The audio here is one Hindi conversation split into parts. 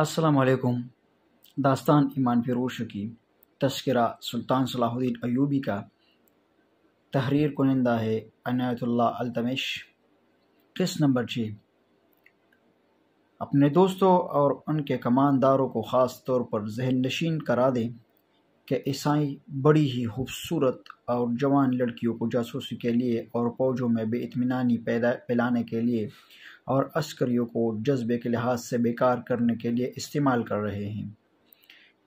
असलकुम दास्तान ईमान फरोश की तस्करा सुल्तान सलाहुद्दीन अयूबी का तहरीर कुनिंदा है अनायतुल्ला अलतमेश किस नंबर छः अपने दोस्तों और उनके कमानदारों को ख़ास तौर पर जहन नशीन करा दें कि ईसाई बड़ी ही खूबसूरत और जवान लड़कियों को जासूसी के लिए और फौजों में बेतमानी पैदा फैलाने के लिए और अस्करियों को जज्बे के लिहाज से बेकार करने के लिए इस्तेमाल कर रहे हैं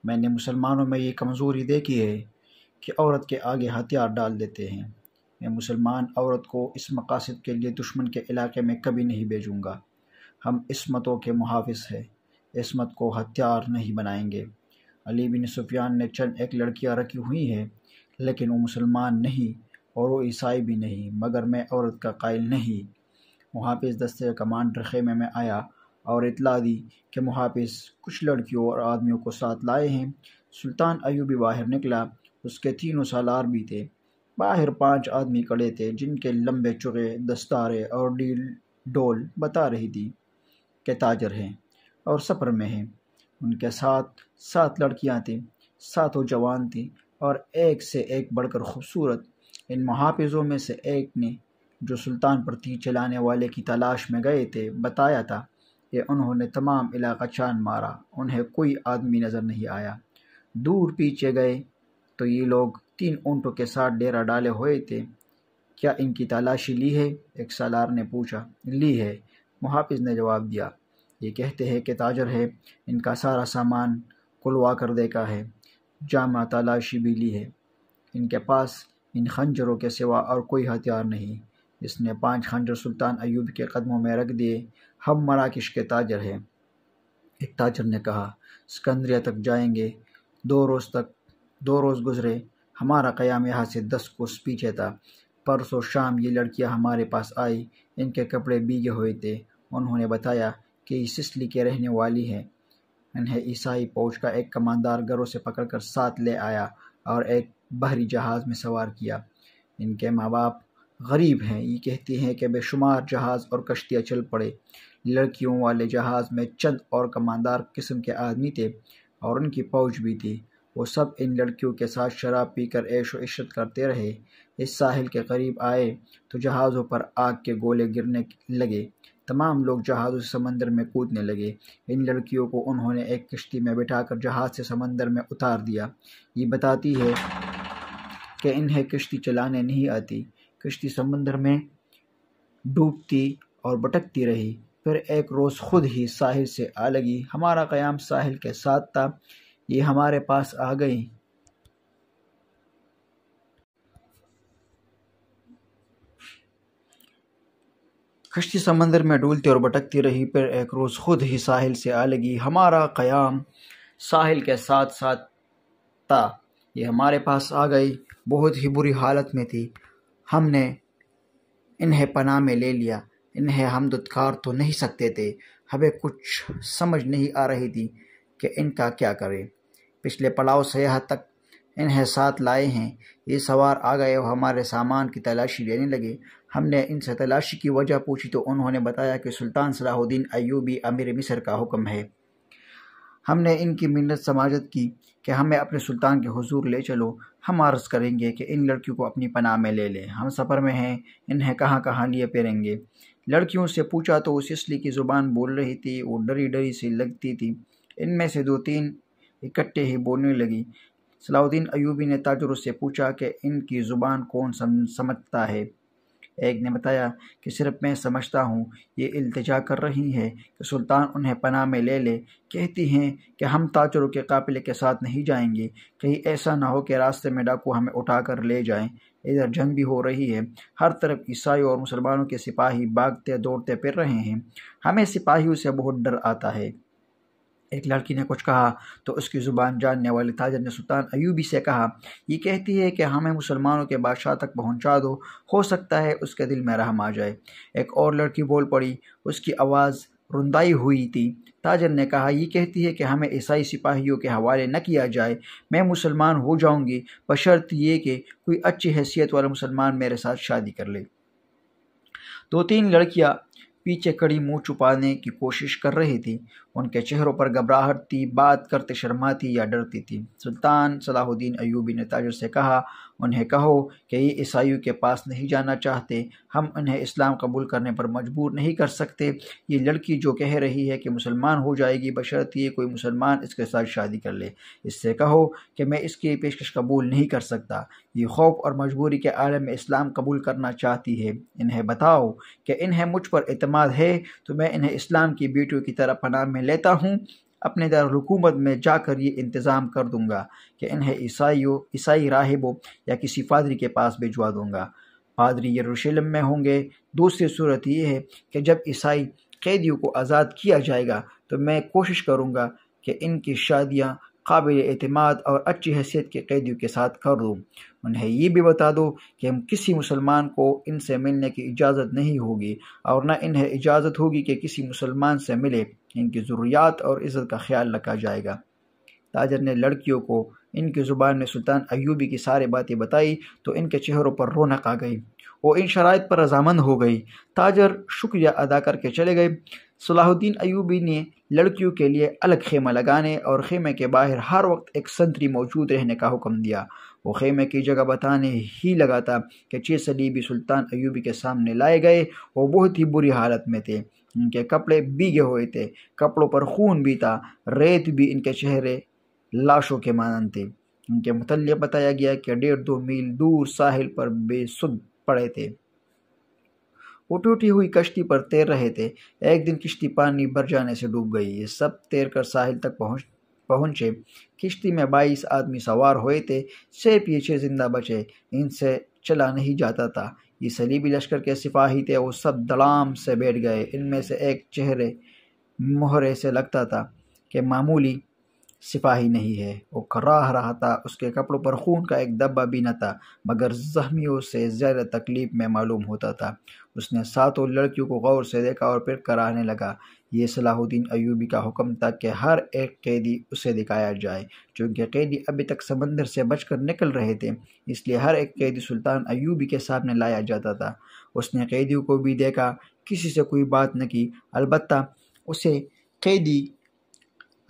मैंने मुसलमानों में ये कमज़ोरी देखी है कि औरत के आगे हथियार डाल देते हैं मैं मुसलमान औरत को इस मकासद के लिए दुश्मन के इलाके में कभी नहीं भेजूँगा हम इसमतों के मुहाफ़ है इसमत को हथियार नहीं बनाएंगे अली बिन सुफियान ने चंद एक लड़कियाँ रखी हुई हैं लेकिन वो मुसलमान नहीं और वो ईसाई भी नहीं मगर मैं औरत का कायल नहीं मुहाफ़ दस्ते कमांड रखेमे में आया और इतला दी कि मुहाफ़ कुछ लड़कियों और आदमियों को साथ लाए हैं सुल्तान अयूबी बाहर निकला उसके तीनों सालार भी थे बाहर पाँच आदमी खड़े थे जिनके लंबे चुगे दस्तारे और डील डोल बता रही थी कि ताजर हैं और सफ़र में हैं उनके साथ सात लड़कियाँ थीं सातों जवान थीं और एक से एक बढ़कर खूबसूरत इन महाफिज़ों में से एक ने जो सुल्तान पर तीर चलाने वाले की तलाश में गए थे बताया था कि उन्होंने तमाम इलाका चांद मारा उन्हें कोई आदमी नज़र नहीं आया दूर पीछे गए तो ये लोग तीन ऊँटों के साथ डेरा डाले हुए थे क्या इनकी तलाशी ली है एक सालार ने पूछा ली है मुहाफिज ने जवाब दिया ये कहते हैं कि ताजर है इनका सारा सामान कुलवा कर देखा है जामा तलाशी भी ली है इनके पास इन खंजरों के सिवा और कोई हथियार नहीं जिसने पाँच खंडर सुल्तान अयूब के कदमों में रख दिए हम मराकश के ताजर हैं एक ताजर ने कहा सिकंदरिया तक जाएंगे दो रोज़ तक दो रोज़ गुजरे हमारा क़याम यहाँ से दस कोस पीछे था परसों शाम ये लड़कियाँ हमारे पास आई इनके कपड़े बीगे हुए थे उन्होंने बताया कि ये सिसली के रहने वाली हैं इन्हें ईसाई फौज का एक कमांडर घरों से पकड़कर साथ ले आया और एक बहरी जहाज़ में सवार किया इनके माँ बाप गरीब हैं ये कहती हैं कि बेशुमार जहाज़ और कश्तियाँ चल पड़े लड़कियों वाले जहाज़ में चंद और कमानदार किस्म के आदमी थे और उनकी फौज भी थी वो सब इन लड़कियों के साथ शराब पीकर ऐश व इशरत करते रहे इस साहिल के करीब आए तो जहाज़ों पर आग के गोले गिरने लगे तमाम लोग जहाज़ों से समंदर में कूदने लगे इन लड़कियों को उन्होंने एक किश्ती में बिठाकर जहाज़ से समंदर में उतार दिया ये बताती है कि इन्हें किश्ती चलाने नहीं आती कश्ती समंदर में डूबती और भटकती रही फिर एक रोज़ खुद ही साहिल से आ लगी हमारा क़याम साहिल के साथ था ये हमारे पास आ गई कश्ती समंदर में डूलती और भटकती रही पर एक रोज़ खुद ही साहिल से आ लगी हमारा क़याम साहिल के साथ साथ था ये हमारे पास आ गई बहुत ही बुरी हालत में थी हमने इन्हें पनाह में ले लिया इन्हें हम दुत्कार तो नहीं सकते थे हमें कुछ समझ नहीं आ रही थी कि इनका क्या करें पिछले पड़ाव से यहाँ तक इन्हें साथ लाए हैं ये सवार आ गए और हमारे सामान की तलाशी लेने लगे हमने इनसे तलाशी की वजह पूछी तो उन्होंने बताया कि सुल्तान सलाहुद्दीन अयूबी अमीर मिसर का हुक्म है हमने इनकी मिन्नत समाजत की कि हमें अपने सुल्तान के हुजूर ले चलो हम अर्ज़ करेंगे कि इन लड़कियों को अपनी पनाह में ले लें हम सफ़र में हैं इन्हें कहाँ कहाँ लिए फिरेंगे लड़कियों से पूछा तो उस इसली की ज़ुबान बोल रही थी वो डरी डरी सी लगती थी इनमें से दो तीन इकट्ठे ही बोलने लगी सलाउद्दीन अयूबी ने ताजर से पूछा कि इनकी ज़ुबान कौन समझता है एक ने बताया कि सिर्फ मैं समझता हूँ ये अल्तजा कर रही है कि सुल्तान उन्हें पनाह में ले ले कहती हैं कि हम ताचरों के काफिले के साथ नहीं जाएंगे कहीं ऐसा ना हो कि रास्ते में डाकू हमें उठा कर ले जाएं इधर जंग भी हो रही है हर तरफ ईसाई और मुसलमानों के सिपाही भागते दौड़ते फिर रहे हैं हमें सिपाहियों से बहुत डर आता है एक लड़की ने कुछ कहा तो उसकी ज़ुबान जानने वाले ताजर ने सुल्तान अयूबी से कहा यह कहती है कि हमें मुसलमानों के बादशाह तक पहुंचा दो हो सकता है उसके दिल में रहम आ जाए एक और लड़की बोल पड़ी उसकी आवाज़ रुंदाई हुई थी ताजर ने कहा यह कहती है कि हमें ईसाई सिपाहियों के हवाले न किया जाए मैं मुसलमान हो जाऊंगी बशर्त ये कि कोई अच्छी हैसियत वाला मुसलमान मेरे साथ शादी कर ले दो तीन लड़कियां पीछे खड़ी मुंह छुपाने की कोशिश कर रही थी उनके चेहरों पर घबराहट थी बात करते शर्माती या डरती थी सुल्तान सलाहुद्दीन अयूबी ने ताजुर से कहा उन्हें कहो कि ये ईसाइयों के पास नहीं जाना चाहते हम उन्हें इस्लाम कबूल करने पर मजबूर नहीं कर सकते ये लड़की जो कह रही है कि मुसलमान हो जाएगी बशर्त ये कोई मुसलमान इसके साथ शादी कर ले इससे कहो कि मैं इसकी पेशकश कबूल नहीं कर सकता ये खौफ और मजबूरी के आलम में इस्लाम कबूल करना चाहती है इन्हें बताओ कि इन्हें मुझ पर अतमाद है तो मैं इन्हें इस्लाम की बेटियों की तरह पनाह में लेता हूँ अपने दारकूमत में जाकर ये इंतज़ाम कर दूंगा कि इन्हें ईसाइयों ईसाई राहिबों या किसी फादरी के पास भिजवा दूंगा फादरी यरूशलेम में होंगे दूसरी सूरत यह है कि जब ईसाई कैदियों को आज़ाद किया जाएगा तो मैं कोशिश करूँगा कि इनकी शादियाँ काबिल अतमाद और अच्छी हैसियत के कैदियों के साथ कर दूँ उन्हें ये भी बता दो कि हम किसी मुसलमान को इनसे मिलने की इजाज़त नहीं होगी और न इन्हें इजाज़त होगी कि किसी मुसलमान से मिले इनकी ज़रूरियात और इज़्ज़त का ख्याल रखा जाएगा ताजर ने लड़कियों को इनकी ज़ुबान में सुल्तान अयूबी की सारी बातें बताई तो इनके चेहरों पर रौनक आ गई वो इन शराइ पर रजामंद हो गई ताजर शुक्रिया अदा करके चले गए सलाहुद्दीन अयूबी ने लड़कियों के लिए अलग खेमा लगाने और खेमे के बाहर हर वक्त एक संतरी मौजूद रहने का हुक्म दिया वो खेमे की जगह बताने ही लगा था कि छः सलीबी सुल्तान अयूबी के सामने लाए गए वो बहुत ही बुरी हालत में थे इनके कपड़े बीगे हुए थे कपड़ों पर खून भी था रेत भी इनके चेहरे लाशों के मानन थे इनके मुतल बताया गया कि डेढ़ दो मील दूर साहिल पर बेसुद पड़े थे वो टूटी हुई कश्ती पर तैर रहे थे एक दिन किश्ती पानी भर जाने से डूब गई ये सब तैर कर साहिल तक पहुँच पहुँचे किश्ती में बाईस आदमी सवार हुए थे छः पीछे जिंदा बचे इनसे चला नहीं जाता था ये सलीबी लश्कर के सिपाही थे वो सब दलाम से बैठ गए इनमें से एक चेहरे मोहरे से लगता था कि मामूली सिपाही नहीं है वो कराह रहा था उसके कपड़ों पर खून का एक दब्बा भी न था मगर जख्मियों से ज़्यादा तकलीफ़ में मालूम होता था उसने सातों लड़कियों को गौर से देखा और फिर कराहने लगा ये सलाहुद्दीन अयूबी का हुक्म था कि हर एक कैदी उसे दिखाया जाए चूँकि कैदी अभी तक समंदर से बचकर निकल रहे थे इसलिए हर एक कैदी सुल्तान अयूबी के सामने लाया जाता था उसने कैदियों को भी देखा किसी से कोई बात न की अलबत्त उसे कैदी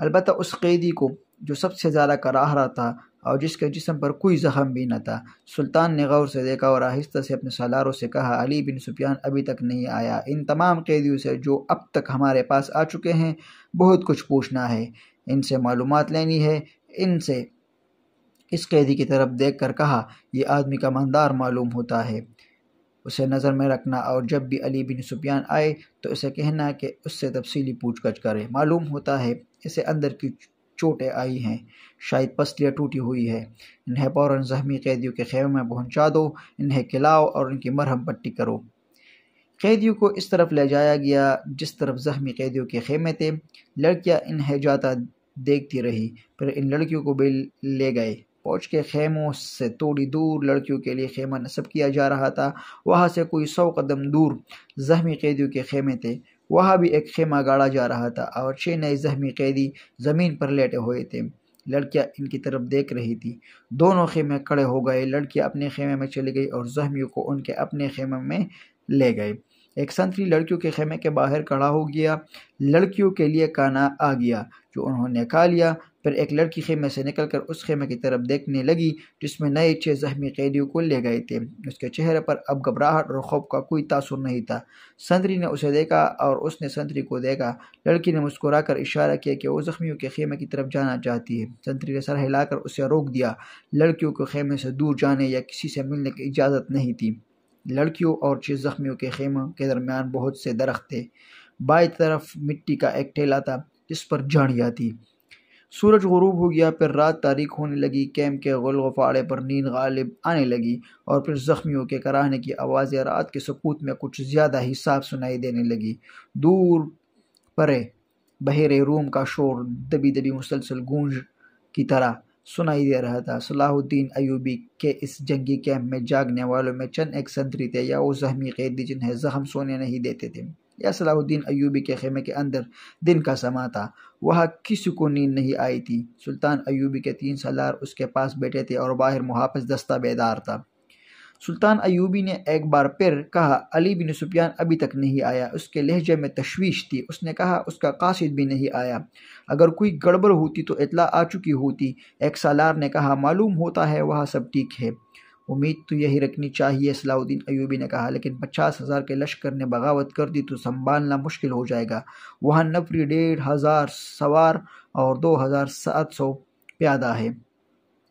अलबत् उस कैदी को जो सबसे ज़्यादा कराह रहा था और जिसके जिसम पर कोई ज़ख़म भी न था सुल्तान ने गौर से देखा और आहिस्त से अपने सलारों से कहा अली बिन सुफियान अभी तक नहीं आया इन तमाम कैदियों से जो अब तक हमारे पास आ चुके हैं बहुत कुछ पूछना है इनसे मालूम लेनी है इनसे इस कैदी की तरफ देख कर कहा यह आदमी का मंदार मालूम होता है उसे नज़र में रखना और जब भी अली बिन सुफियान आए तो उसे कहना कि उससे तफसीली गछ करे मालूम होता है इसे अंदर की चोटें आई हैं शायद पसलियाँ टूटी हुई है इन्हें फ़ौर जहमी कैदियों के खेमे में पहुँचा दो इन्हें खिलाओ और उनकी मरहम पट्टी करो कैदियों को इस तरफ ले जाया गया जिस तरफ जहमी कैदियों के खेमे थे लड़कियाँ इन्हें जाता देखती रही फिर इन लड़कियों को भी ले गए फौज के खेमों से थोड़ी दूर लड़कियों के लिए खेमा नस्ब किया जा रहा था वहाँ से कोई सौ कदम दूर जहमी कैदियों के खेमे थे वहाँ भी एक खेमा गाड़ा जा रहा था और छः नए जहमी कैदी ज़मीन पर लेटे हुए थे लड़कियाँ इनकी तरफ देख रही थी दोनों खेमे खड़े हो गए लड़कियाँ अपने खेमे में चली गई और जहमियों को उनके अपने खेमे में ले गए एक संतरी लड़कियों के खेमे के बाहर खड़ा हो गया लड़कियों के लिए काना आ गया जो उन्होंने खा लिया फिर एक लड़की खेमे से निकलकर उस खेमे की तरफ देखने लगी जिसमें नए छः जख्मी कैदियों को ले गए थे उसके चेहरे पर अब घबराहट और खौफ का कोई तासुर नहीं था संतरी ने उसे देखा और उसने संतरी को देखा लड़की ने मुस्कुरा कर इशारा किया कि वो जख्मियों के खेमे की तरफ जाना चाहती है संतरी ने सर हिलाकर उसे रोक दिया लड़कियों को खेमे से दूर जाने या किसी से मिलने की इजाज़त नहीं थी लड़कियों और छः जख्मियों के खेमों के दरमियान बहुत से दरख्त थे बाई तरफ मिट्टी का एक ठेला था जिस पर झाड़ियाँ थी सूरज गरूब हो गया फिर रात तारीख होने लगी कैम के गुल गफाड़े पर नींद गालिब आने लगी और फिर ज़ख्मियों के कराहने की आवाज़ें रात के सकूत में कुछ ज़्यादा ही साफ सुनाई देने लगी दूर परे बहरे रूम का शोर दबी दबी मुसलसल गूंज की तरह सुनाई दे रहा था सलाहुद्दीन अयूबी के इस जंगी कैंप में जागने वालों में चंद एक संतरी थे या वो जहमी कैदी जिन्हें जख्म सोने नहीं देते थे या सलाहुद्दीन अयूबी के खेमे के अंदर दिन का समा था वह किसी को नींद नहीं आई थी सुल्तान अयूबी के तीन सलार उसके पास बैठे थे और बाहर मुहाफ़ दस्ता बेदार था सुल्तान अयूबी ने एक बार फिर कहा अली बिन सुफियान अभी तक नहीं आया उसके लहजे में तशवीश थी उसने कहा उसका कासिद भी नहीं आया अगर कोई गड़बड़ होती तो इतला आ चुकी होती एक सालार ने कहा मालूम होता है वह सब ठीक है उम्मीद तो यही रखनी चाहिए सलाउद्दीन अयूबी ने कहा लेकिन पचास हज़ार के लश्कर ने बगावत कर दी तो संभालना मुश्किल हो जाएगा वहाँ नफरी डेढ़ हज़ार सवार और दो हज़ार सात सौ प्यादा है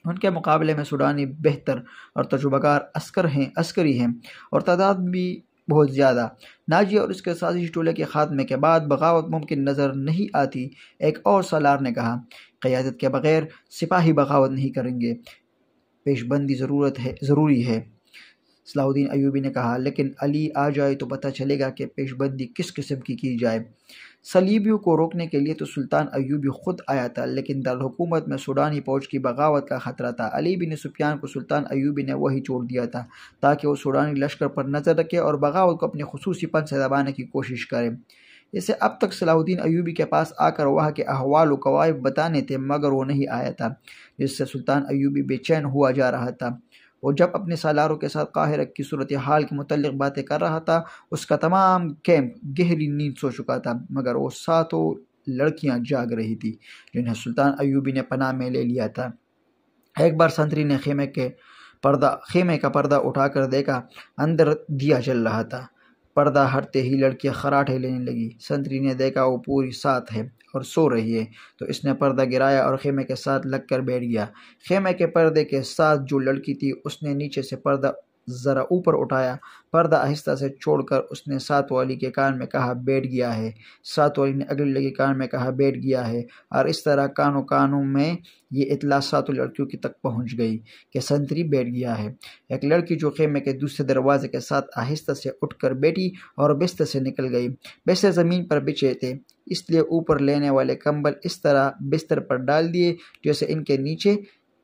उनके मुकाबले में सूडानी बेहतर और तजुबाकार अस्कर हैं अस्करी हैं और तादाद भी बहुत ज़्यादा नाजी और उसके साजिश टोले के खात्मे के बाद बगावत मुमकिन नज़र नहीं आती एक और सलार ने कहा कयादत के बगैर सिपाही बगावत नहीं करेंगे पेशबंदी ज़रूरत है ज़रूरी है सलाहुद्दीन अयूबी ने कहा लेकिन अली आ जाए तो पता चलेगा कि पेशबंदी किस किस्म की की जाए सलीबियों को रोकने के लिए तो सुल्तान अयूबी खुद आया था लेकिन दारकूमत में सूडानी फौज की बगावत का ख़तरा था अली बिन सुफियान को सुल्तान अयूबी ने वही छोड़ दिया था ताकि वो सूडानी लश्कर पर नज़र रखे और बगावत को अपने पन से दबाने की कोशिश करें जैसे अब तक सलाउद्दीन अयूबी के पास आकर वहाँ के अहवाल कवायब बताने थे मगर वो नहीं आया था जिससे सुल्तान अयूबी बेचैन हुआ जा रहा था वो जब अपने सालारों के साथ काहिर की सूरत हाल के मतलब बातें कर रहा था उसका तमाम कैंप गहरी नींद सो चुका था मगर वो सातों लड़कियां जाग रही थी जिन्हें सुल्तान अयूबी ने पनाह में ले लिया था एक बार संतरी ने खेमे के पर्दा खेमे का पर्दा उठाकर देखा अंदर दिया जल रहा था पर्दा हटते ही लड़कियां खराठे लेने लगी संतरी ने देखा वो पूरी साथ है और सो रही है तो इसने पर्दा गिराया और खेमे के साथ लगकर बैठ गया खेमे के पर्दे के साथ जो लड़की थी उसने नीचे से पर्दा ज़रा ऊपर उठाया पर्दा आहिस्ता से छोड़कर उसने सात वाली के कान में कहा बैठ गया है सात वाली ने अगली लड़की कान में कहा बैठ गया है और इस तरह कानों कानों में ये इतला सातों लड़कियों की तक पहुंच गई कि संतरी बैठ गया है एक लड़की जो खेमे के दूसरे दरवाजे के साथ आहिस्ता से उठकर बैठी और बिस्तर से निकल गई बिस्तर ज़मीन पर बिछे थे इसलिए ऊपर लेने वाले कंबल इस तरह बिस्तर पर डाल दिए जैसे इनके नीचे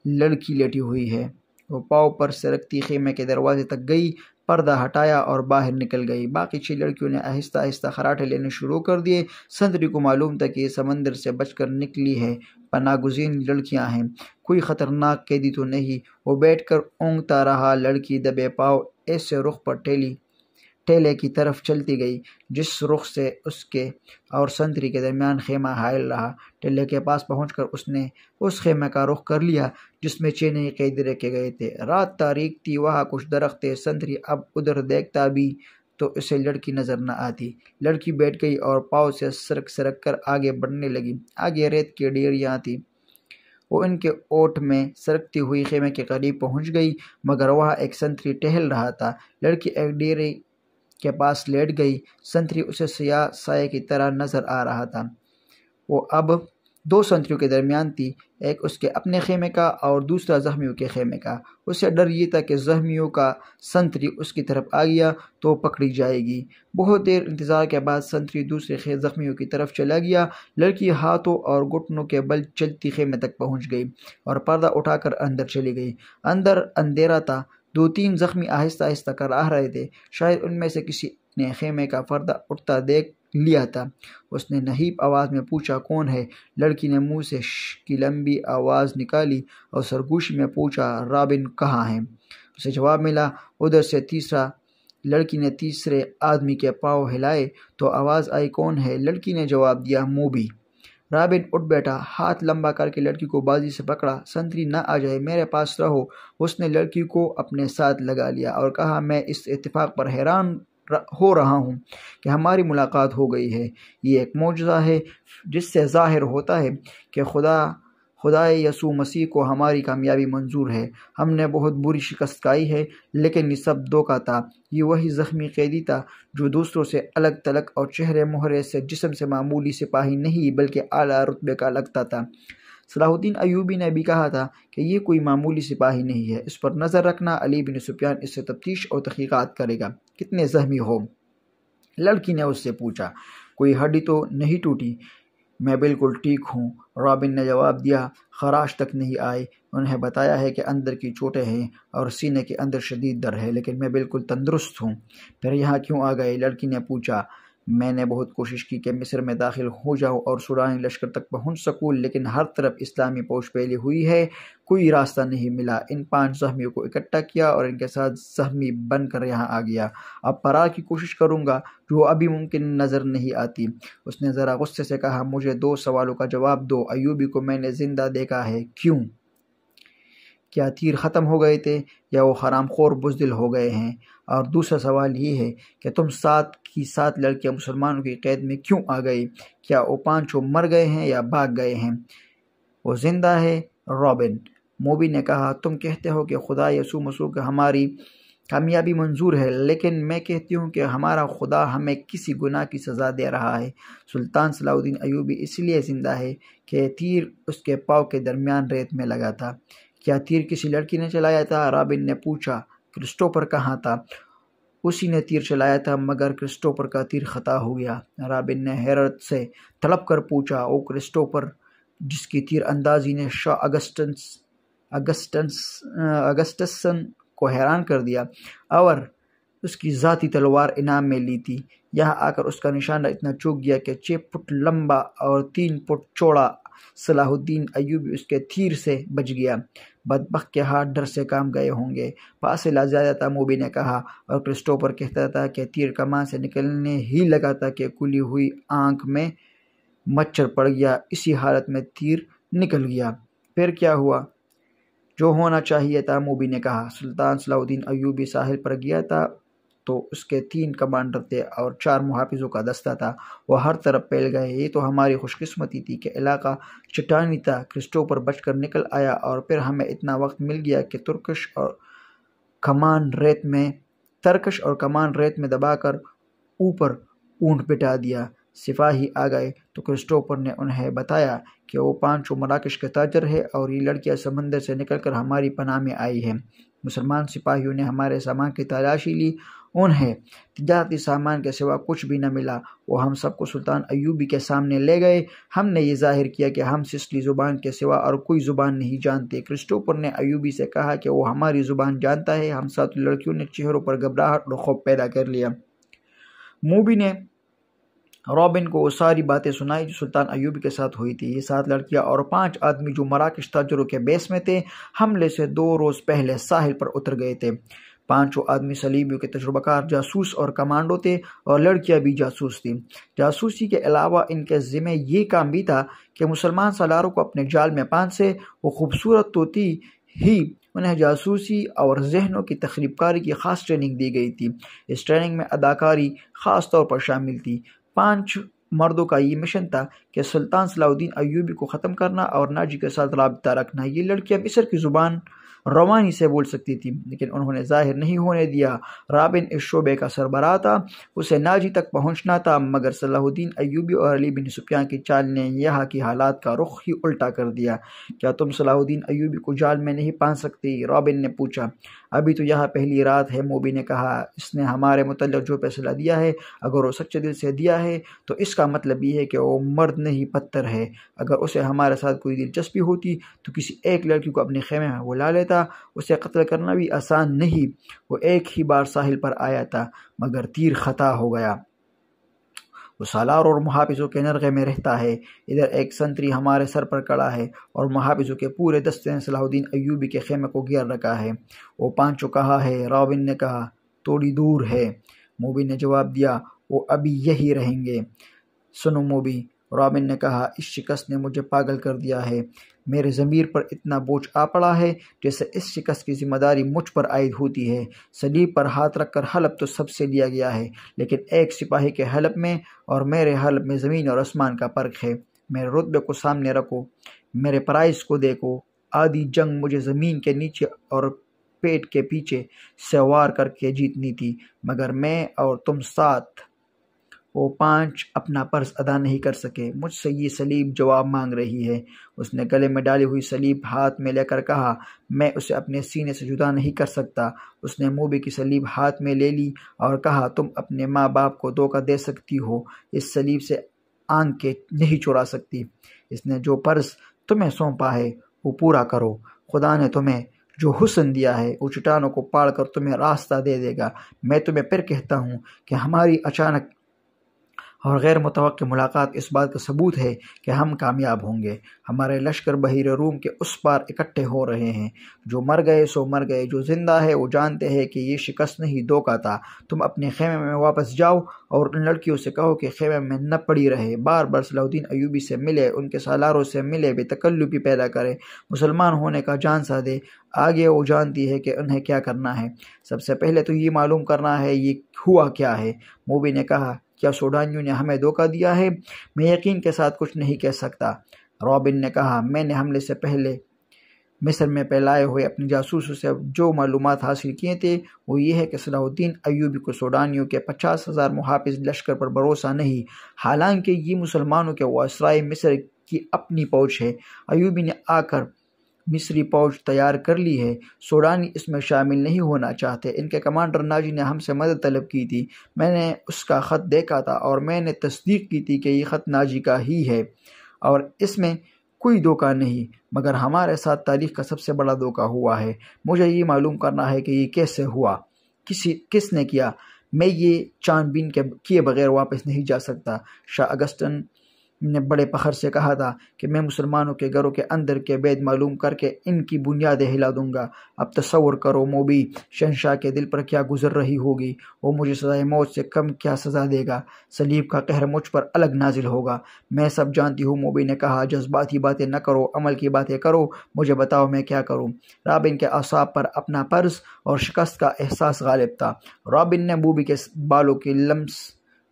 लड़की लेटी हुई है वो पाव पर सरकती खेमे के दरवाजे तक गई पर्दा हटाया और बाहर निकल गई बाकी छह लड़कियों ने आहिस्ता आहिस्ता खराटे लेने शुरू कर दिए संतरी को मालूम था कि ये समंदर से बचकर निकली है पनागुजीन लड़कियां हैं कोई ख़तरनाक कैदी तो नहीं वो बैठकर कर रहा लड़की दबे पाव ऐसे रुख पर टेली ठेले की तरफ चलती गई जिस रुख से उसके और संतरी के दरमियान खेमा हायल रहा ठेले के पास पहुँच कर उसने उस खेमे का रुख कर लिया जिसमें चीनी कैद रखे गए थे रात तारीख थी वहाँ कुछ दरख्त संतरी अब उधर देखता भी तो उसे लड़की नज़र न आती लड़की बैठ गई और पाँव से सरक सरक कर आगे बढ़ने लगी आगे रेत की डेरियाँ थी वो इनके ओट में सरकती हुई खेमे के करीब पहुंच गई मगर वह एक संतरी टहल रहा था लड़की एक डेरी के पास लेट गई संतरी उसे सया साय की तरह नज़र आ रहा था वो अब दो संतरियों के दरमियान थी एक उसके अपने खेमे का और दूसरा जख्मियों के खेमे का उसे डर ये था कि जख्मियों का संतरी उसकी तरफ आ गया तो पकड़ी जाएगी बहुत देर इंतज़ार के बाद संतरी दूसरे जख्मियों की तरफ चला गया लड़की हाथों और घुटनों के बल चलती खेमे तक पहुंच गई और पर्दा उठाकर अंदर चली गई अंदर अंधेरा था दो तीन जख्मी आहिस्ता आहिस्ता आ रहे थे शायद उनमें से किसी ने खेमे का पर्दा उठता देख लिया था उसने नहीब आवाज़ में पूछा कौन है लड़की ने मुंह से की लंबी आवाज़ निकाली और सरगोशी में पूछा रॉबिन कहाँ है उसे जवाब मिला उधर से तीसरा लड़की ने तीसरे आदमी के पाँव हिलाए तो आवाज़ आई कौन है लड़की ने जवाब दिया मोबी राबिन उठ बैठा हाथ लंबा करके लड़की को बाजी से पकड़ा संतरी ना आ जाए मेरे पास रहो उसने लड़की को अपने साथ लगा लिया और कहा मैं इस इतफाक़ पर हैरान हो रहा हूँ कि हमारी मुलाकात हो गई है ये एक मौजा है जिससे ज़ाहिर होता है कि खुदा खुदाए यसु मसीह को हमारी कामयाबी मंजूर है हमने बहुत बुरी शिकस्त खाई है लेकिन ये सब दो का था ये वही ज़ख्मी कैदी था जो दूसरों से अलग तलग और चेहरे मोहरे से जिसम से मामूली सिपाही नहीं बल्कि आला रुतबे का लगता था सलाहुद्दीन अयूबी ने भी कहा था कि ये कोई मामूली सिपाही नहीं है इस पर नज़र रखना अली बिन सुपियान इससे तफ्तीश और तहकीक़ात करेगा कितने जहमी हो लड़की ने उससे पूछा कोई हड्डी तो नहीं टूटी मैं बिल्कुल ठीक हूँ रॉबिन ने जवाब दिया खराश तक नहीं आए उन्हें बताया है कि अंदर की चोटें हैं और सीने के अंदर शदीद दर है लेकिन मैं बिल्कुल तंदुरुस्त हूँ फिर यहाँ क्यों आ गए लड़की ने पूछा मैंने बहुत कोशिश की कि मिस्र में दाखिल हो जाऊँ और सूडानी लश्कर तक पहुँच सकूँ लेकिन हर तरफ इस्लामी पोश पहली हुई है कोई रास्ता नहीं मिला इन पांच जहमियों को इकट्ठा किया और इनके साथ जहमी बनकर यहाँ आ गया अब फरार की कोशिश करूँगा जो अभी मुमकिन नज़र नहीं आती उसने ज़रा गुस्से से कहा मुझे दो सवालों का जवाब दो अयूबी को मैंने ज़िंदा देखा है क्यों क्या तीर ख़त्म हो गए थे या वो हराम खोर बुजदिल हो गए हैं और दूसरा सवाल ये है कि तुम सात की सात लड़कियां मुसलमानों की कैद में क्यों आ गई क्या वो पाँचों मर गए हैं या भाग गए हैं वो जिंदा है रॉबिन मोबी ने कहा तुम कहते हो कि खुदा यसु मसू हमारी कामयाबी मंजूर है लेकिन मैं कहती हूँ कि हमारा खुदा हमें किसी गुनाह की सज़ा दे रहा है सुल्तान सलाउद्दीन अयूबी इसलिए ज़िंदा है कि तीर उसके पाँव के दरमियान रेत में लगा था क्या तीर किसी लड़की ने चलाया था राबिन ने पूछा क्रिस्टोपर कहाँ था उसी ने तीर चलाया था मगर क्रिस्टोपर का तीर खता हो गया राबिन ने हैरत से तलब कर पूछा ओ क्रिस्टोपर जिसकी तीर अंदाजी ने शाह अगस्टन्स अगस्टन्स अगस्टसन को हैरान कर दिया और उसकी ज़ाती तलवार इनाम में ली थी यहाँ आकर उसका निशाना इतना चूक गया कि छः फुट लंबा और तीन फुट चौड़ा सलाहुद्दीन अयूबी उसके तीर से बच गया बदबक के हाथ डर से काम गए होंगे पास से लाजा था मोबी ने कहा और क्रिस्टोपर कहता था कि तीर कमान से निकलने ही लगा था कि खुली हुई आंख में मच्छर पड़ गया इसी हालत में तीर निकल गया फिर क्या हुआ जो होना चाहिए था मोबी ने कहा सुल्तान सलाउद्दीन अयूबी साहिल पर गया था तो उसके तीन कमांडर थे और चार मुहाफिजों का दस्ता था वह हर तरफ फैल गए ये तो हमारी खुशकस्मती थी कि इलाका चटानी था क्रिस्टोपर बचकर निकल आया और फिर हमें इतना वक्त मिल गया कि तुर्कश और कमान रेत में तर्कश और कमान रेत में दबाकर ऊपर ऊँट पिटा दिया सिपाही आ गए तो क्रिस्टोपर ने उन्हें बताया कि वो पांचों मराकश के ताजर है और ये लड़कियां समंदर से निकलकर हमारी पनाह में आई है मुसलमान सिपाहियों ने हमारे सामान की तलाशी ली उन्हें तजारती सामान के सिवा कुछ भी न मिला वो हम सबको सुल्तान अयूबी के सामने ले गए हमने ये जाहिर किया कि हम सिसली ज़ुबान के सिवा और कोई ज़ुबान नहीं जानते क्रिस्टोपर ने अयूबी से कहा कि वो हमारी ज़ुबान जानता है हम साथ लड़कियों ने चेहरों पर घबराहट और खौफ पैदा कर लिया मूबी ने रॉबिन को वो सारी बातें सुनाई जो सुल्तान अयूब के साथ हुई थी ये सात लड़कियां और पांच आदमी जो मराकश ताजरों के बेस में थे हमले से दो रोज़ पहले साहिल पर उतर गए थे पांचों आदमी सलीबियों के तजुर्बाकार जासूस और कमांडो थे और लड़कियां भी जासूस थीं जासूसी के अलावा इनके ज़िम्मे ये काम भी था कि मुसलमान सलारों को अपने जाल में पान से वो खूबसूरत तोती ही उन्हें जासूसी और जहनों की तखरीबकारी की ख़ास ट्रेनिंग दी गई थी इस ट्रेनिंग में अदाकारी ख़ास तौर पर शामिल थी पाँच मर्दों का ये मिशन था कि सुल्तान सलाउद्दीन अयूबी को ख़त्म करना और नाजी के साथ रबता रखना ये लड़कियाँ मिसर की ज़ुबान रवानी से बोल सकती थी लेकिन उन्होंने जाहिर नहीं होने दिया राबिन इस शोबे का सरबरा था उसे नाजी तक पहुंचना था मगर सलाहुद्दीन अयूबी और अली बिन सुपिया की चाल ने यहाँ की हालात का रुख ही उल्टा कर दिया क्या तुम सलाहुद्दीन अयूबी को जाल में नहीं पा सकती रॉबिन ने पूछा अभी तो यहाँ पहली रात है मोबी ने कहा इसने हमारे मतलब जो फैसला दिया है अगर वो सच्चे दिल से दिया है तो इसका मतलब ये है कि वो मर्द नहीं पत्थर है अगर उसे हमारे साथ कोई दिलचस्पी होती तो किसी एक लड़की को अपने खेमे में बुला लेता उसे कत्ल करना भी आसान नहीं वो एक ही बार साहिल पर आया था मगर तीर ख़ता हो गया वो तो सालार और महापिजों के नरगे में रहता है इधर एक संतरी हमारे सर पर कड़ा है और महापिजों के पूरे दस्ते ने सलाहुद्दीन अयूबी के खेमे को घेर रखा है वो पांचों कहा है रॉबिन ने कहा थोड़ी दूर है मोबी ने जवाब दिया वो अभी यही रहेंगे सुनो मोबी रॉबिन ने कहा इस शिकस्त ने मुझे पागल कर दिया है मेरे ज़मीर पर इतना बोझ आ पड़ा है जैसे इस शिकस्त की जिम्मेदारी मुझ पर आयद होती है सलीब पर हाथ रखकर हलब तो सबसे लिया गया है लेकिन एक सिपाही के हलब में और मेरे हलब में ज़मीन और आसमान का फ़र्क है मेरे रुतबे को सामने रखो मेरे प्राइस को देखो आधी जंग मुझे ज़मीन के नीचे और पेट के पीछे सवार करके जीतनी थी मगर मैं और तुम साथ वो पाँच अपना पर्स अदा नहीं कर सके मुझसे ये सलीब जवाब मांग रही है उसने गले में डाली हुई सलीब हाथ में लेकर कहा मैं उसे अपने सीने से जुदा नहीं कर सकता उसने मूबे की सलीब हाथ में ले ली और कहा तुम अपने माँ बाप को धोखा दे सकती हो इस सलीब से आंग के नहीं चुरा सकती इसने जो पर्स तुम्हें सौंपा है वो पूरा करो खुदा ने तुम्हें जो हुसन दिया है वो चटानों को पाड़ कर तुम्हें रास्ता दे देगा मैं तुम्हें फिर कहता हूँ कि हमारी अचानक और गैर मुतवक़ मुलाकात इस बात का सबूत है कि हम कामयाब होंगे हमारे लश्कर बहिर रूम के उस पार इकट्ठे हो रहे हैं जो मर गए सो मर गए जो ज़िंदा है वो जानते हैं कि ये शिकस्त नहीं दो का था तुम अपने खेमे में वापस जाओ और उन लड़कियों से कहो कि खेमे में न पड़ी रहे बार बार सलाउद्दीन अयूबी से मिले उनके सालारों से मिले बेतकल्लुपी पैदा करे मुसलमान होने का जान सा दे आगे वो जानती है कि उन्हें क्या करना है सबसे पहले तो ये मालूम करना है ये हुआ क्या है मोबी ने कहा क्या सूडानियों ने हमें धोखा दिया है मैं यकीन के साथ कुछ नहीं कह सकता रॉबिन ने कहा मैंने हमले से पहले मिस्र में फैलाए हुए अपने जासूसों से जो मालूम हासिल किए थे वो ये है कि सलाहुद्दीन अयूबी को सोडानियों के पचास हज़ार मुहाफ़ लश्कर पर भरोसा नहीं हालांकि ये मुसलमानों के वसराए मिस्र की अपनी पहुँच है अयूबी ने आकर मिस्री फौज तैयार कर ली है सूडानी इसमें शामिल नहीं होना चाहते इनके कमांडर नाजी ने हमसे मदद तलब की थी मैंने उसका ख़त देखा था और मैंने तस्दीक की थी कि ये ख़त नाजी का ही है और इसमें कोई धोखा नहीं मगर हमारे साथ तारीख का सबसे बड़ा धोखा हुआ है मुझे ये मालूम करना है कि ये कैसे हुआ किसी किसने किया मैं ये छानबीन के किए बगैर वापस नहीं जा सकता शाह अगस्तन ने बड़े पखर से कहा था कि मैं मुसलमानों के घरों के अंदर के बेद मालूम करके इनकी बुनियादें हिला दूंगा अब तस्वर करो मोबी शहनशाह के दिल पर क्या गुजर रही होगी वो मुझे सजाए मौत से कम क्या सज़ा देगा सलीब का कहर मुझ पर अलग नाजिल होगा मैं सब जानती हूँ मोबी ने कहा जज्बाती बातें न करो अमल की बातें करो मुझे बताओ मैं क्या करूँ रॉबिन के असाब पर अपना पर्स और शिकस्त का एहसास गालिब था रॉबिन ने मोबी के बालों की लम्स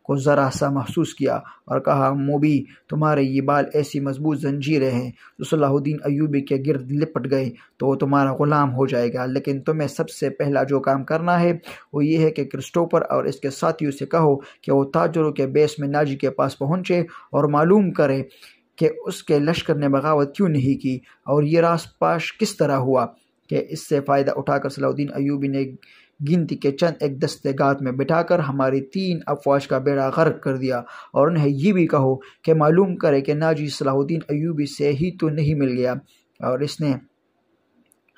को ज़रा सा महसूस किया और कहा मोबी तुम्हारे ये बाल ऐसी मजबूत जंजीरें हैं जो सलाहुद्दीन अयूबी के गिरद लिपट गए तो वो तुम्हारा ग़ुलाम हो जाएगा लेकिन तुम्हें सबसे पहला जो काम करना है वो ये है कि क्रिस्टोपर और इसके साथियों से कहो कि वो ताजरों के बेस में नाजी के पास पहुँचे और मालूम करें कि उसके लश्कर ने बगावत क्यों नहीं की और ये रास पाश किस तरह हुआ कि इससे फ़ायदा उठाकर सलाउद्दीन अयूबी ने गिनती के चंद एक गात में बिठाकर हमारी तीन अफवाज का बेड़ा गर्क कर दिया और उन्हें ये भी कहो कि मालूम करे कि नाजी सलाहुद्दीन अयूबी से ही तो नहीं मिल गया और इसने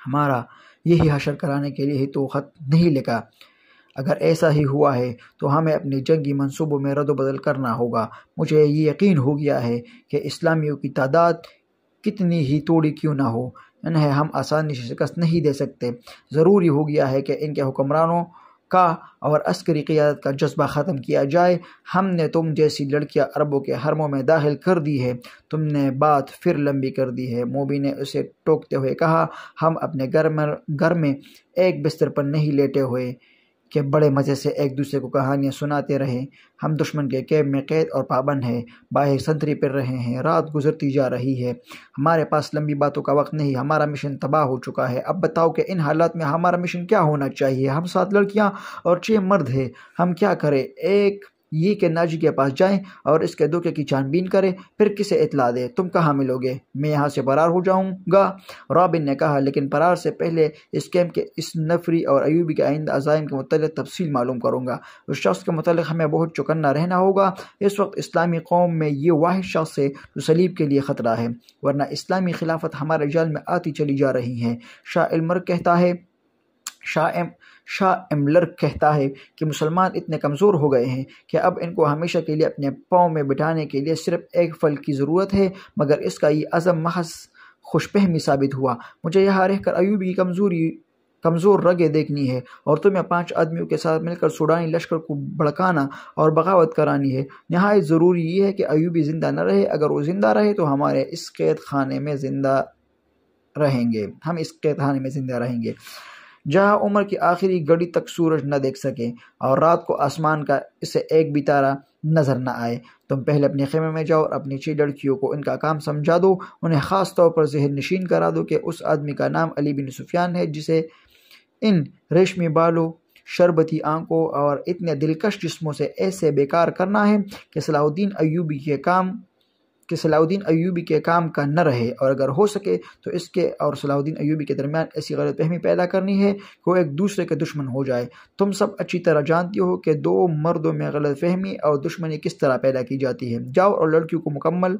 हमारा यही हशर कराने के लिए ही तो ख़त नहीं लिखा अगर ऐसा ही हुआ है तो हमें अपने जंगी मनसूबों में रद्द बदल करना होगा मुझे ये यकीन हो गया है कि इस्लामियों की तादाद कितनी ही तोड़ी क्यों ना हो इन्हें हम आसानी से शिकस्त नहीं दे सकते ज़रूरी हो गया है कि इनके हुक्मरानों का और अस्करी क़ियादत का जज्बा ख़त्म किया जाए हमने तुम जैसी लड़कियां अरबों के हरमों में दाखिल कर दी है तुमने बात फिर लंबी कर दी है मोबी ने उसे टोकते हुए कहा हम अपने घर में घर में एक बिस्तर पर नहीं लेटे हुए के बड़े मज़े से एक दूसरे को कहानियाँ सुनाते रहे हम दुश्मन के कैब में कैद और पाबंद हैं बाहर संतरी पिर रहे हैं रात गुजरती जा रही है हमारे पास लंबी बातों का वक्त नहीं हमारा मिशन तबाह हो चुका है अब बताओ कि इन हालात में हमारा मिशन क्या होना चाहिए हम सात लड़कियाँ और छः मर्द हैं हम क्या करें एक ये के नाजी के पास जाएं और इसके धोखे की छानबीन करें फिर किसे इतला दे तुम कहाँ मिलोगे मैं यहाँ से फरार हो जाऊँगा रॉबिन ने कहा लेकिन फरार से पहले इस कैम्प के इस नफरी और अयूबी के आइंदा अजाइम के मतलब तफसील मालूम करूँगा उस शख्स के मतलब हमें बहुत चुकन्ना रहना होगा इस वक्त इस्लामी कौम में ये वाहि शख्स है जो सलीब के लिए ख़तरा है वरना इस्लामी खिलाफत हमारे जाल में आती चली जा रही है शाह इलमर कहता है शाह एम शाह एम्बलर कहता है कि मुसलमान इतने कमज़ोर हो गए हैं कि अब इनको हमेशा के लिए अपने पाँव में बिठाने के लिए सिर्फ एक फल की ज़रूरत है मगर इसका ये अज़म महज खुशफहमी साबित हुआ मुझे यहाँ रह कर अयूब की कमज़ोरी कमज़ोर रगे देखनी है और तुम्हें पांच आदमियों के साथ मिलकर सूडानी लश्कर को भड़काना और बगावत करानी है नहायत ज़रूरी ये है कि अयूबी ज़िंदा न रहे अगर वो ज़िंदा रहे तो हमारे इस कैद खाने में ज़िंदा रहेंगे हम इस कैद खाने में ज़िंदा रहेंगे जहां उम्र की आखिरी घड़ी तक सूरज न देख सके और रात को आसमान का इसे एक भी तारा नज़र न आए तुम पहले अपने खेमे में जाओ और अपनी छह लड़कियों को इनका काम समझा दो उन्हें ख़ास तौर पर जहर नशीन करा दो कि उस आदमी का नाम अली बिन सुफियान है जिसे इन रेशमी बालों शरबती आंखों और इतने दिलकश जिस्मों से ऐसे बेकार करना है कि सलाउद्दीन अयूबी के काम कि सलाउद्दीन अयूबी के काम का न रहे और अगर हो सके तो इसके और सलाउद्दीन अयूबी के दरमियान ऐसी गलत फहमी पैदा करनी है कि वो एक दूसरे के दुश्मन हो जाए तुम सब अच्छी तरह जानती हो कि दो मर्दों में गलत फहमी और दुश्मनी किस तरह पैदा की जाती है जाओ और लड़कियों को मुकम्मल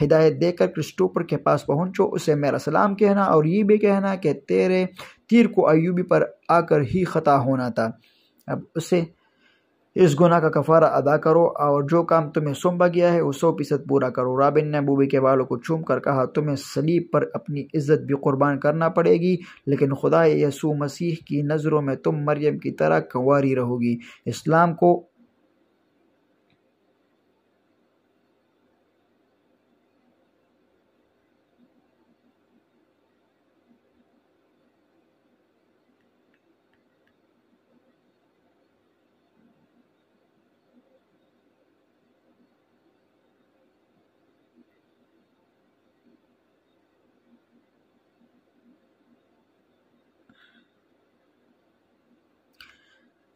हिदायत देकर क्रिस्टोपर के पास पहुँचो उसे मेरा सलाम कहना और ये भी कहना कि तेरे तीर को अयूबी पर आकर ही ख़ता होना था अब उसे इस गुना का कफारा अदा करो और जो काम तुम्हें सौंपा गया है वो सौ फीसद पूरा करो राबिन ने बूबी के बालों को चूम कर कहा तुम्हें सलीब पर अपनी इज्जत भी कुर्बान करना पड़ेगी लेकिन खुदा यसू मसीह की नज़रों में तुम मरियम की तरह कंवारी रहोगी इस्लाम को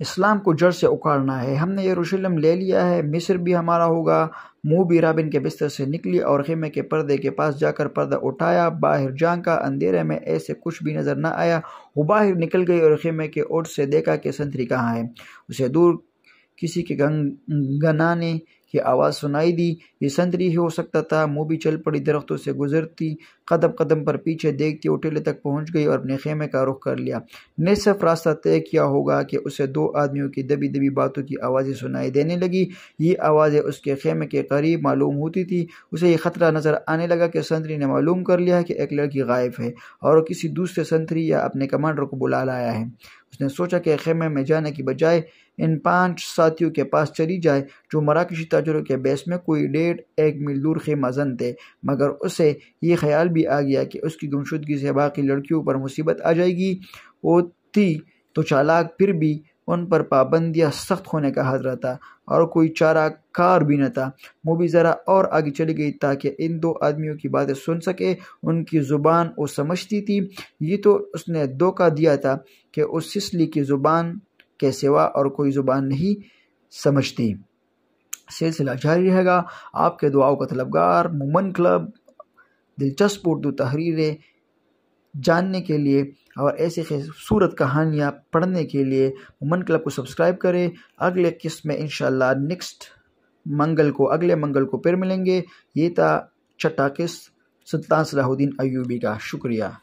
इस्लाम को जड़ से उखाड़ना है हमने यरूशलेम ले लिया है मिस्र भी हमारा होगा मुँह भी राबिन के बिस्तर से निकली और खेमे के पर्दे के पास जाकर पर्दा उठाया बाहर झांका अंधेरे में ऐसे कुछ भी नज़र न आया वो बाहर निकल गई और खेमे के ओट से देखा कि संतरी कहाँ है उसे दूर किसी के गंग गनाने कि आवाज़ सुनाई दी ये संतरी ही हो सकता था मुँह भी चल पड़ी दरख्तों से गुजरती कदम कदम पर पीछे देखती होटेले तक पहुँच गई और अपने खेमे का रुख कर लिया निसफ रास्ता तय किया होगा कि उसे दो आदमियों की दबी दबी बातों की आवाज़ें सुनाई देने लगी ये आवाज़ें उसके खेमे के करीब मालूम होती थी उसे ये ख़तरा नज़र आने लगा कि संतरी ने मालूम कर लिया कि एक लड़की गायब है और किसी दूसरे संतरी या अपने कमांडर को बुला लाया है उसने सोचा कि खेमे में जाने की बजाय इन पांच साथियों के पास चली जाए जो मराकशी ताजरों के बेस में कोई डेढ़ एक मील दूर खेमा जन थे मगर उसे ये ख्याल भी आ गया कि उसकी गुमशुदगी से बाकी लड़कियों पर मुसीबत आ जाएगी वो थी तो चालाक फिर भी उन पर पाबंदियाँ सख्त होने का हाजरा था और कोई चारा कार भी न था वो भी ज़रा और आगे चली गई ताकि इन दो आदमियों की बातें सुन सके उनकी ज़ुबान वो समझती थी ये तो उसने धोखा दिया था कि उस सिसली की ज़ुबान के सिवा और कोई ज़ुबान नहीं समझती सिलसिला जारी रहेगा आपके दुआओं का तलबगार मुमन क्लब दिलचस्प उर्दू तहरीरें जानने के लिए और ऐसी खूबसूरत कहानियाँ पढ़ने के लिए मुमन क्लब को सब्सक्राइब करें अगले किस्त में इन नेक्स्ट मंगल को अगले मंगल को फिर मिलेंगे ये था छठा किस्त सुल्तान सलाहुद्दीन अयूबी का शुक्रिया